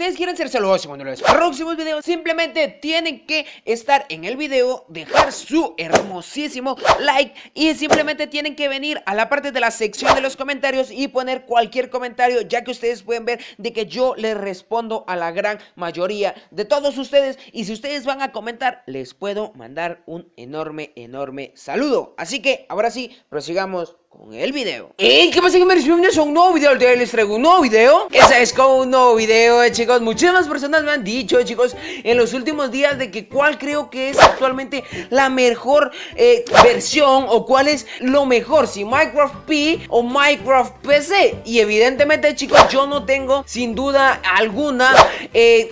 ustedes quieren ser saludos en los próximos videos, simplemente tienen que estar en el video, dejar su hermosísimo like y simplemente tienen que venir a la parte de la sección de los comentarios y poner cualquier comentario, ya que ustedes pueden ver de que yo les respondo a la gran mayoría de todos ustedes y si ustedes van a comentar, les puedo mandar un enorme, enorme saludo. Así que ahora sí, prosigamos con el video. ¿Eh? ¿Qué pasa? Que me recibió? un nuevo video. El día de hoy les traigo un nuevo video. Esa es como un nuevo video, eh, chicos. Muchísimas personas me han dicho, eh, chicos, en los últimos días de que cuál creo que es actualmente la mejor eh, versión o cuál es lo mejor, si Minecraft P o Minecraft PC. Y evidentemente, chicos, yo no tengo sin duda alguna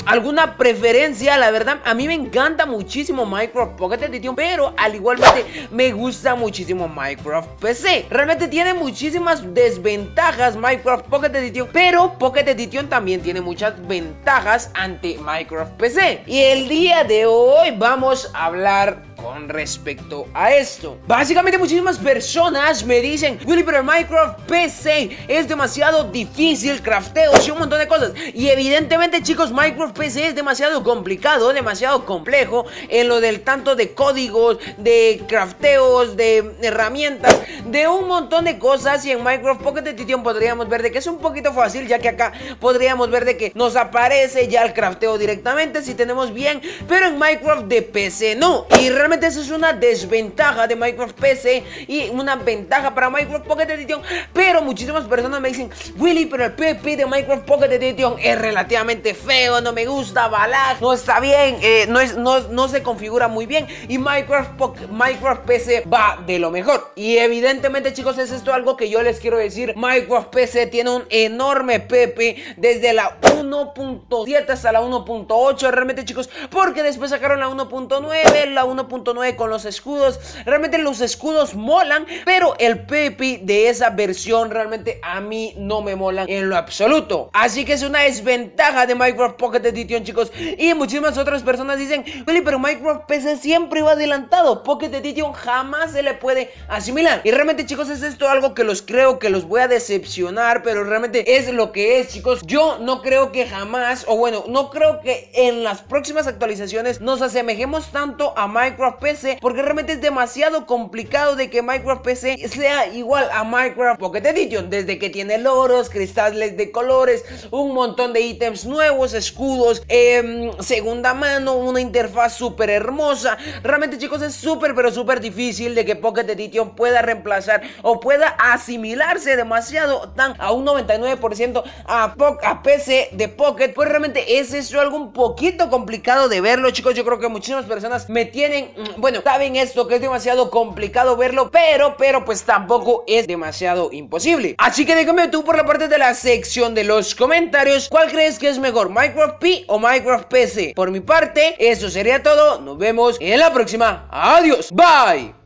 alguna preferencia. La verdad, a mí me encanta muchísimo Minecraft Pocket Edition, pero al igualmente me gusta muchísimo Minecraft PC tiene muchísimas desventajas Minecraft Pocket Edition, pero Pocket Edition también tiene muchas ventajas ante Minecraft PC. Y el día de hoy vamos a hablar respecto a esto. Básicamente muchísimas personas me dicen, Willy, pero Minecraft PC es demasiado difícil, crafteos y un montón de cosas. Y evidentemente chicos, Minecraft PC es demasiado complicado, demasiado complejo en lo del tanto de códigos, de crafteos, de herramientas, de un montón de cosas. Y en Minecraft Pocket Edition podríamos ver de que es un poquito fácil, ya que acá podríamos ver de que nos aparece ya el crafteo directamente si tenemos bien, pero en Minecraft de PC no. Y realmente esa eso es una desventaja de Minecraft PC y una ventaja para Minecraft Pocket Edition. Pero muchísimas personas me dicen, Willy, pero el PP de Minecraft Pocket Edition es relativamente feo, no me gusta, balaz, no está bien, eh, no, es, no, se configura muy bien. Y Minecraft PC va de lo mejor. Y evidentemente, chicos, es esto algo que yo les quiero decir. Minecraft PC tiene un enorme PP desde la 1.7 hasta la 1.8, realmente, chicos, porque después sacaron la 1.9, la 1.8 con los escudos. Realmente los escudos molan, pero el Pepi de esa versión realmente a mí no me molan en lo absoluto. Así que es una desventaja de Minecraft Pocket Edition, chicos. Y muchísimas otras personas dicen, Willy, pero Minecraft PC siempre va adelantado. Pocket Edition jamás se le puede asimilar. Y realmente, chicos, es esto algo que los creo que los voy a decepcionar, pero realmente es lo que es, chicos. Yo no creo que jamás, o bueno, no creo que en las próximas actualizaciones nos asemejemos tanto a Minecraft PC porque realmente es demasiado complicado de que Minecraft PC sea igual a Minecraft Pocket Edition, desde que tiene loros, cristales de colores, un montón de ítems nuevos, escudos, em, segunda mano, una interfaz súper hermosa. Realmente chicos es súper pero súper difícil de que Pocket Edition pueda reemplazar o pueda asimilarse demasiado tan a un 99% a PC de Pocket, pues realmente es eso algo un poquito complicado de verlo chicos, yo creo que muchísimas personas me tienen Mm, bueno, saben esto que es demasiado complicado verlo, pero, pero pues tampoco es demasiado imposible. Así que déjame tú por la parte de la sección de los comentarios, ¿cuál crees que es mejor, Minecraft P o Minecraft PC? Por mi parte, eso sería todo, nos vemos en la próxima, adiós, bye.